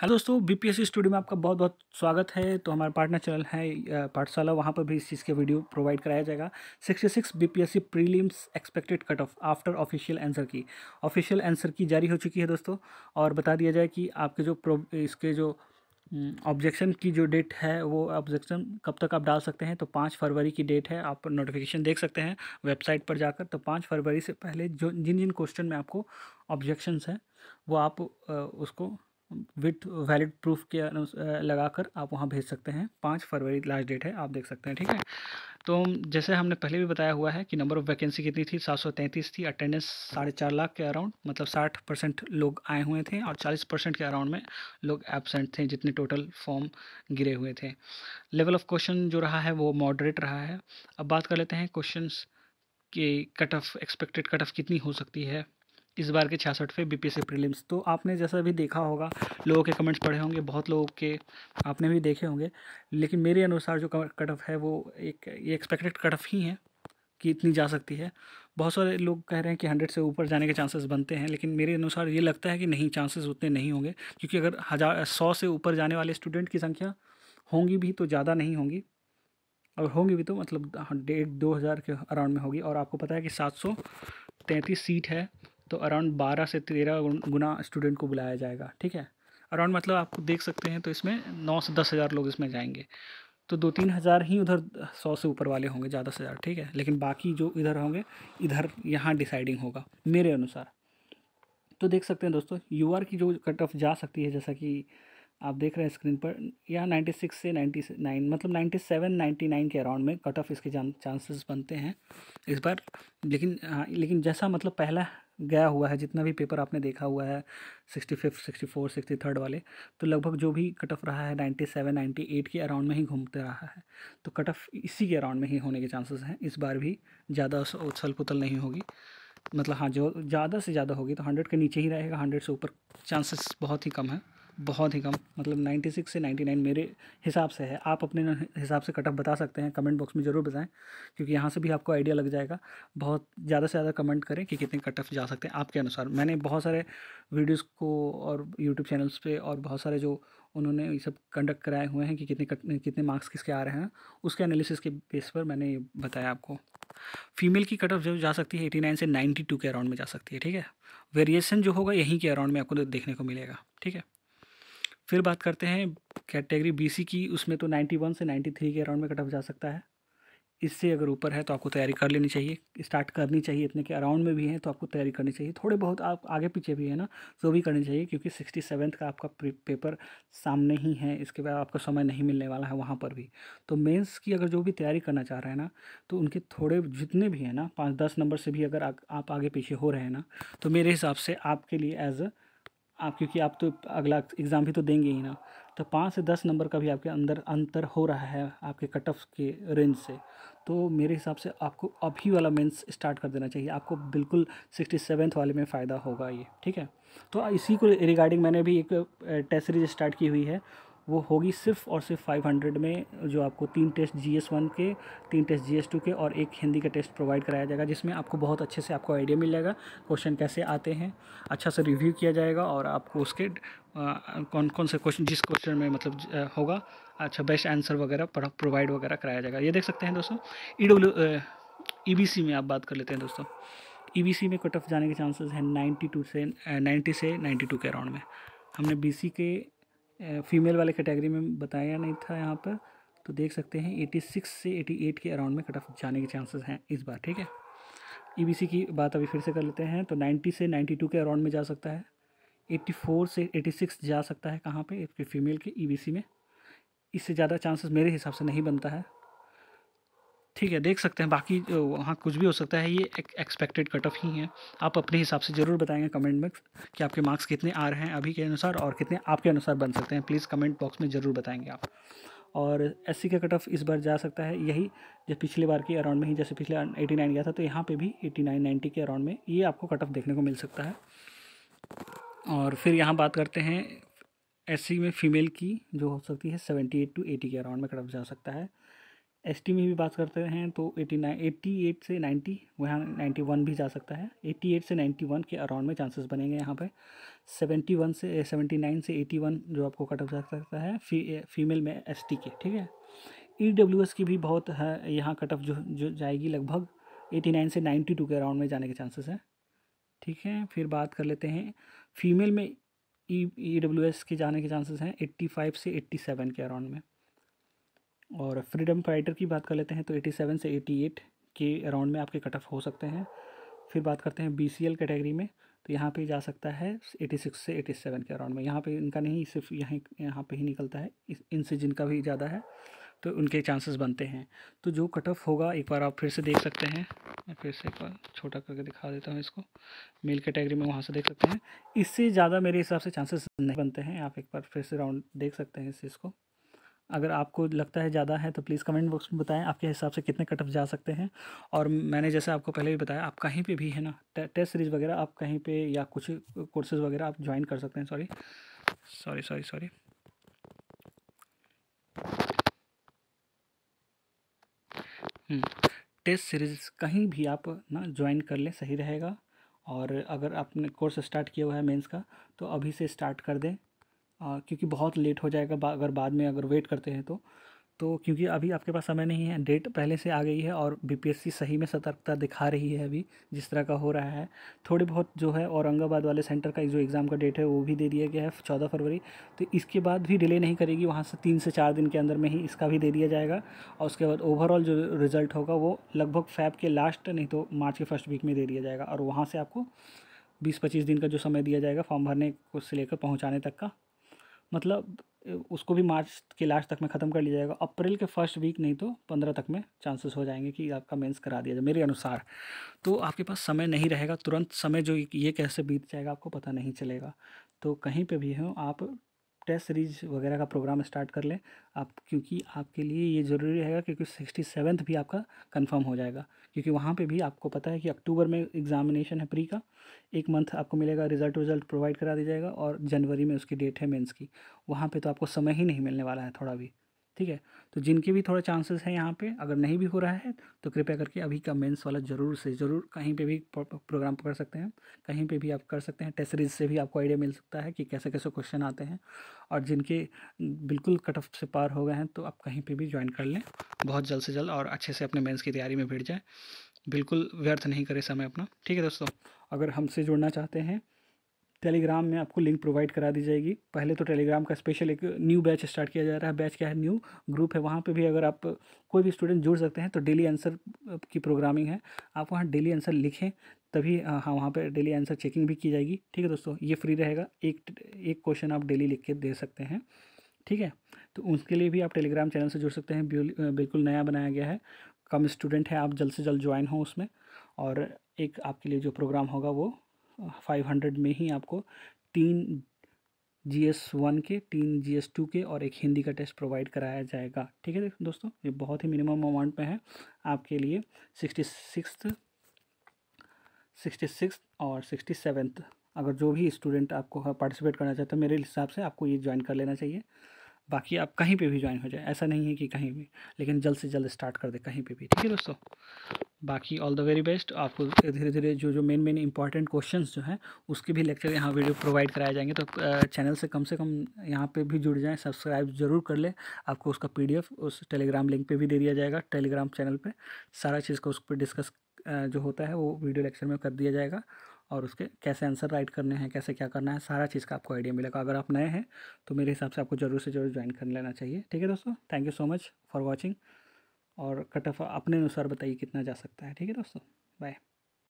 hello दोस्तों BPSC studio में आपका बहुत बहुत स्वागत है तो हमारा पार्टनर चैनल है पाठशाला वहाँ पर भी इस चीज़ के वीडियो प्रोवाइड कराया जाएगा 66 BPSC prelims expected cut off after official answer key official answer key जारी हो चुकी है दोस्तों और बता दिया जाए कि आपके जो प्रो इसके जो ऑब्जेक्शन की जो डेट है वो ऑब्जेक्शन कब तक आप डाल सकते हैं तो पाँच फरवरी की डेट है आप नोटिफिकेशन देख सकते हैं वेबसाइट पर जाकर तो पाँच फरवरी से पहले जो जिन जिन क्वेश्चन में आपको ऑब्जेक्शन हैं वो आप उसको विथ वैलिड प्रूफ के लगाकर आप वहाँ भेज सकते हैं पाँच फरवरी लास्ट डेट है आप देख सकते हैं ठीक है तो जैसे हमने पहले भी बताया हुआ है कि नंबर ऑफ़ वैकेंसी कितनी थी सात सौ तैंतीस थी अटेंडेंस साढ़े चार लाख के अराउंड मतलब साठ परसेंट लोग आए हुए थे और चालीस परसेंट के अराउंड में लोग एबसेंट थे जितने टोटल फॉर्म गिरे हुए थे लेवल ऑफ क्वेश्चन जो रहा है वो मॉडरेट रहा है अब बात कर लेते हैं क्वेश्चन की cut off expected cut off कितनी हो सकती है इस बार के छियासठवें बीपीएससी प्रीलिम्स तो आपने जैसा भी देखा होगा लोगों के कमेंट्स पढ़े होंगे बहुत लोगों के आपने भी देखे होंगे लेकिन मेरे अनुसार जो कट ऑफ है वो एक ये एक्सपेक्टेड कट ऑफ ही है कि इतनी जा सकती है बहुत सारे लोग कह रहे हैं कि हंड्रेड से ऊपर जाने के चांसेस बनते हैं लेकिन मेरे अनुसार ये लगता है कि नहीं चांसेस उतने नहीं होंगे क्योंकि अगर हज़ार सौ से ऊपर जाने वाले स्टूडेंट की संख्या होंगी भी तो ज़्यादा नहीं होंगी अगर होंगी भी तो मतलब डेढ़ दो हज़ार के अराउंड में होगी और आपको पता है कि सात सौ तैंतीस सीट है तो अराउंड बारह से तेरह गुना स्टूडेंट को बुलाया जाएगा ठीक है अराउंड मतलब आप देख सकते हैं तो इसमें नौ से दस हज़ार लोग इसमें जाएंगे तो दो तीन हज़ार ही उधर सौ से ऊपर वाले होंगे ज़्यादा से ज़्यादा ठीक है लेकिन बाकी जो इधर होंगे इधर यहाँ डिसाइडिंग होगा मेरे अनुसार तो देख सकते हैं दोस्तों यू की जो कट ऑफ जा सकती है जैसा कि आप देख रहे हैं स्क्रीन पर यह 96 से 99 मतलब 97 99 के अराउंड में कट ऑफ इसके चांसेस बनते हैं इस बार लेकिन हाँ लेकिन जैसा मतलब पहला गया हुआ है जितना भी पेपर आपने देखा हुआ है sixty fifth sixty four sixty third वाले तो लगभग जो भी कट ऑफ रहा है नाइन्टी सेवन नाइन्टी एट के अराउंड में ही घूमते रहा है तो कट ऑफ इसी के अराउंड में ही होने के चांसेस हैं इस बार भी ज़्यादा उछल पुथल नहीं होगी मतलब हाँ जो ज़्यादा से ज़्यादा होगी तो हंड्रेड के नीचे ही रहेगा हंड्रेड से ऊपर चांसेस बहुत ही कम है बहुत ही कम मतलब 96 से 99 मेरे हिसाब से है आप अपने हिसाब से कटअप बता सकते हैं कमेंट बॉक्स में ज़रूर बताएं क्योंकि यहाँ से भी आपको आइडिया लग जाएगा बहुत ज़्यादा से ज़्यादा कमेंट करें कि कितने कटअप जा सकते हैं आपके अनुसार मैंने बहुत सारे वीडियोज़ को और यूट्यूब चैनल्स पर और बहुत सारे जो उन्होंने ये सब कंडक्ट कराए हुए हैं कि कितने कट कितने मार्क्स किसके आ रहे हैं उसके एनालिसिस के बेस पर मैंने बताया आपको फीमेल की कट ऑफ जो जा सकती है एटी नाइन से नाइन्टी टू के अराउंड में जा सकती है ठीक है वेरिएशन जो होगा यहीं के अराउंड में आपको देखने को मिलेगा ठीक है फिर बात करते हैं कैटेगरी बीसी की उसमें तो 91 से 93 के अराउंड में कट ऑफ जा सकता है इससे अगर ऊपर है तो आपको तैयारी कर लेनी चाहिए स्टार्ट करनी चाहिए इतने के अराउंड में भी हैं तो आपको तैयारी करनी चाहिए थोड़े बहुत आप आगे पीछे भी है ना जो तो भी करनी चाहिए क्योंकि सिक्सटी सेवन्थ का आपका पेपर सामने ही है इसके बाद आपका समय नहीं मिलने वाला है वहाँ पर भी तो मेंस की अगर जो भी तैयारी करना चाह रहे हैं ना तो उनके थोड़े जितने भी हैं ना पाँच दस नंबर से भी अगर आ, आप आगे पीछे हो रहे हैं ना तो मेरे हिसाब से आपके लिए एज अ आप क्योंकि आप तो अगला एग्ज़ाम भी तो देंगे ही ना तो पाँच से दस नंबर का भी आपके अंदर अंतर हो रहा है आपके कट ऑफ के रेंज से तो मेरे हिसाब से आपको अभी वाला मेंस स्टार्ट कर देना चाहिए आपको बिल्कुल सिक्सटी सेवन्थ वाले में फ़ायदा होगा ये ठीक है तो इसी को रिगार्डिंग मैंने भी एक टेस्ट सीरीज स्टार्ट की हुई है वो होगी सिर्फ और सिर्फ 500 में जो आपको तीन टेस्ट जी एस वन के तीन टेस्ट जी एस टू के और एक हिंदी का टेस्ट प्रोवाइड कराया जाएगा जिसमें आपको बहुत अच्छे से आपको आइडिया मिल जाएगा क्वेश्चन कैसे आते हैं अच्छा से रिव्यू किया जाएगा और आपको उसके कौन कौन से क्वेश्चन जिस क्वेश्चन में मतलब होगा अच्छा बेस्ट आंसर वगैरह प्रोवाइड वगैरह कराया जाएगा ये देख सकते हैं दोस्तों E W E B C में आप बात कर लेते हैं दोस्तों ई बी सी में कट ऑफ जाने के चांसेस हैं नाइन्टी टू से नाइन्टी से नाइन्टी टू के अराउंड में हमने बी सी के फीमेल वाले कैटेगरी में बताया नहीं था यहाँ पर तो देख सकते हैं 86 से 88 के अराउंड में कट ऑफ जाने के चांसेस हैं इस बार ठीक है ईबीसी e की बात अभी फिर से कर लेते हैं तो 90 से 92 के अराउंड में जा सकता है 84 से 86 जा सकता है कहाँ पे फीमेल के ईबीसी e में इससे ज़्यादा चांसेस मेरे हिसाब से नहीं बनता है ठीक है देख सकते हैं बाकी वहाँ कुछ भी हो सकता है ये एक एक्सपेक्टेड कट ऑफ ही है आप अपने हिसाब से ज़रूर बताएंगे कमेंट में कि आपके मार्क्स कितने आ रहे हैं अभी के अनुसार और कितने आपके अनुसार बन सकते हैं प्लीज़ कमेंट बॉक्स में ज़रूर बताएंगे आप और एस का कट ऑफ इस बार जा सकता है यही जब पिछले बार के अराउंड में ही जैसे पिछले एटी नाइन गया था तो यहाँ पर भी एटी नाइन के अराउंड में ये आपको कट ऑफ देखने को मिल सकता है और फिर यहाँ बात करते हैं एस में फीमेल की जो हो सकती है सेवेंटी टू एटी के अराउंड में कट ऑफ जा सकता है एस में भी बात करते हैं तो एटी नाइन एट्टी एट से नाइन्टी वहाँ नाइन्टी वन भी जा सकता है एट्टी एट से नाइन्टी वन के अराउंड में चांसेस बनेंगे यहाँ पे सेवेंटी वन से सेवेंटी नाइन से एटी वन जो आपको कट ऑफ जा सकता है फी, फीमेल में एस टी के ठीक है ई डब्ल्यू एस की भी बहुत है यहाँ कट ऑफ जो जो जाएगी लगभग एटी नाइन से नाइन्टी टू के अराउंड में जाने के चांसेस हैं ठीक है फिर बात कर लेते हैं फीमेल में ई ई डब्ल्यू एस के जाने के चांसेस हैं एट्टी फाइव से एट्टी सेवन के अराउंड में और फ्रीडम फाइटर की बात कर लेते हैं तो 87 से 88 के अराउंड में आपके कट ऑफ हो सकते हैं फिर बात करते हैं बी कैटेगरी में तो यहाँ पे जा सकता है 86 से 87 के अराउंड में यहाँ पे इनका नहीं सिर्फ यहीं यहाँ पे ही निकलता है इनसे जिनका भी ज़्यादा है तो उनके चांसेस बनते हैं तो जो कट ऑफ होगा एक बार आप फिर से देख सकते हैं मैं फिर से एक बार छोटा करके दिखा देता हूँ इसको मेल कैटेगरी में वहाँ से देख सकते हैं इससे ज़्यादा मेरे हिसाब से चांसेस नहीं बनते हैं आप एक बार फिर से राउंड देख सकते हैं इस चीज़ को अगर आपको लगता है ज़्यादा है तो प्लीज़ कमेंट बॉक्स में बताएं आपके हिसाब से कितने कटअप जा सकते हैं और मैंने जैसे आपको पहले भी बताया आप कहीं पे भी है ना टेस्ट सीरीज़ वगैरह आप कहीं पे या कुछ कोर्सेज़ वगैरह आप ज्वाइन कर सकते हैं sorry sorry sorry sorry test series कहीं भी आप ना ज्वाइन कर लें सही रहेगा और अगर आपने कोर्स स्टार्ट किया हुआ है मेंस का तो अभी से स्टार्ट कर दें क्योंकि बहुत लेट हो जाएगा बा, अगर बाद में अगर वेट करते हैं तो तो क्योंकि अभी आपके पास समय नहीं है डेट पहले से आ गई है और बीपीएससी सही में सतर्कता दिखा रही है अभी जिस तरह का हो रहा है थोड़ी बहुत जो है औरंगाबाद वाले सेंटर का जो एग्ज़ाम का डेट है वो भी दे दिया गया है चौदह फरवरी तो इसके बाद भी डिले नहीं करेगी वहाँ से तीन से चार दिन के अंदर में ही इसका भी दे दिया जाएगा और उसके बाद ओवरऑल जो रिज़ल्ट होगा वो लगभग फैब के लास्ट नहीं तो मार्च के फर्स्ट वीक में दे दिया जाएगा और वहाँ से आपको बीस पच्चीस दिन का जो समय दिया जाएगा फॉर्म भरने को से लेकर पहुँचाने तक का मतलब उसको भी मार्च के लास्ट तक में ख़त्म कर लिया जाएगा अप्रैल के फर्स्ट वीक नहीं तो पंद्रह तक में चांसेस हो जाएंगे कि आपका मेंस करा दिया जाए मेरे अनुसार तो आपके पास समय नहीं रहेगा तुरंत समय जो ये कैसे बीत जाएगा आपको पता नहीं चलेगा तो कहीं पे भी हो आप टेस्ट सीरीज वगैरह का प्रोग्राम स्टार्ट कर लें आप क्योंकि आपके लिए ये ज़रूरी रहेगा क्योंकि सिक्सटी सेवन्थ भी आपका कंफर्म हो जाएगा क्योंकि वहाँ पे भी आपको पता है कि अक्टूबर में एग्जामिनेशन है प्री का एक मंथ आपको मिलेगा रिजल्ट रिजल्ट प्रोवाइड करा दिया जाएगा और जनवरी में उसकी डेट है मेंस की वहाँ पे तो आपको समय ही नहीं मिलने वाला है थोड़ा भी ठीक है तो जिनके भी थोड़ा चांसेस हैं यहाँ पे अगर नहीं भी हो रहा है तो कृपया करके अभी का मेंस वाला ज़रूर से ज़रूर कहीं पे भी प्रोग्राम कर सकते हैं कहीं पे भी आप कर सकते हैं टेस्ट सीरीज से भी आपको आइडिया मिल सकता है कि कैसे कैसे क्वेश्चन आते हैं और जिनके बिल्कुल कट ऑफ से पार हो गए हैं तो आप कहीं पर भी ज्वाइन कर लें बहुत जल्द से जल्द और अच्छे से अपने मेन्स की तैयारी में भिड़ जाए बिल्कुल व्यर्थ नहीं करें समय अपना ठीक है दोस्तों अगर हमसे जुड़ना चाहते हैं टेलीग्राम में आपको लिंक प्रोवाइड करा दी जाएगी पहले तो टेलीग्राम का स्पेशल एक न्यू बैच स्टार्ट किया जा रहा है बैच क्या है न्यू ग्रुप है वहाँ पे भी अगर आप कोई भी स्टूडेंट जुड़ सकते हैं तो डेली आंसर की प्रोग्रामिंग है आप वहाँ डेली आंसर लिखें तभी हाँ वहाँ पर डेली आंसर चेकिंग भी की जाएगी ठीक है दोस्तों ये फ्री रहेगा एक एक क्वेश्चन आप डेली लिख के दे सकते हैं ठीक है तो उसके लिए भी आप टेलीग्राम चैनल से जुड़ सकते हैं बिल्कुल नया बनाया गया है कम स्टूडेंट है आप जल्द से जल्द ज्वाइन हो उसमें और एक आपके लिए जो प्रोग्राम होगा वो फाइव हंड्रेड में ही आपको तीन जी एस वन के तीन जी एस टू के और एक हिंदी का टेस्ट प्रोवाइड कराया जाएगा ठीक है दोस्तों ये बहुत ही मिनिमम अमाउंट में है आपके लिए सिक्सटी सिक्स सिक्सटी सिक्स और सिक्सटी सेवन्थ अगर जो भी स्टूडेंट आपको पार्टिसिपेट हाँ करना चाहते हैं तो मेरे हिसाब से आपको ये ज्वाइन कर लेना चाहिए बाकी आप कहीं पे भी ज्वाइन हो जाए ऐसा नहीं है कि कहीं भी लेकिन जल्द से जल्द स्टार्ट कर दे कहीं पे भी ठीक है दोस्तों बाकी ऑल द वेरी बेस्ट आपको धीरे धीरे जो जो मेन मेन इंपॉर्टेंट क्वेश्चन जो हैं उसके भी लेक्चर यहाँ वीडियो प्रोवाइड कराए जाएंगे तो चैनल से कम से कम यहाँ पे भी जुड़ जाएँ सब्सक्राइब जरूर कर ले आपको उसका पी उस टेलीग्राम लिंक पर भी दे दिया जाएगा टेलीग्राम चैनल पर सारा चीज़ का उस पर डिस्कस जो होता है वो वीडियो लेक्चर में कर दिया जाएगा और उसके कैसे आंसर राइट करने हैं कैसे क्या करना है सारा चीज़ का आपको आइडिया मिलेगा अगर आप नए हैं तो मेरे हिसाब से आपको ज़रूर से ज़रूर ज्वाइन कर लेना चाहिए ठीक है दोस्तों thank you so much for watching और कट ऑफ अपने अनुसार बताइए कितना जा सकता है ठीक है दोस्तों बाय